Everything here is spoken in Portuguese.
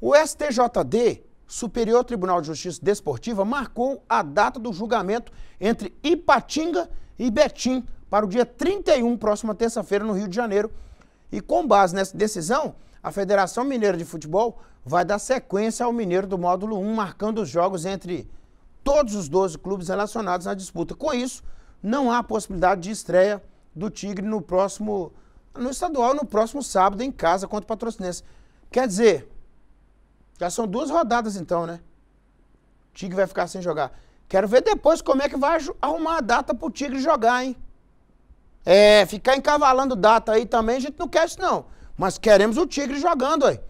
O STJD, Superior Tribunal de Justiça Desportiva, marcou a data do julgamento entre Ipatinga e Betim para o dia 31, próxima terça-feira, no Rio de Janeiro. E com base nessa decisão, a Federação Mineira de Futebol vai dar sequência ao Mineiro do Módulo 1, marcando os jogos entre todos os 12 clubes relacionados à disputa. Com isso, não há possibilidade de estreia do Tigre no próximo no estadual no próximo sábado em casa contra o Patrocinense. Quer dizer, já são duas rodadas então, né? O Tigre vai ficar sem jogar. Quero ver depois como é que vai arrumar a data pro Tigre jogar, hein? É, ficar encavalando data aí também, a gente não quer isso não. Mas queremos o Tigre jogando aí.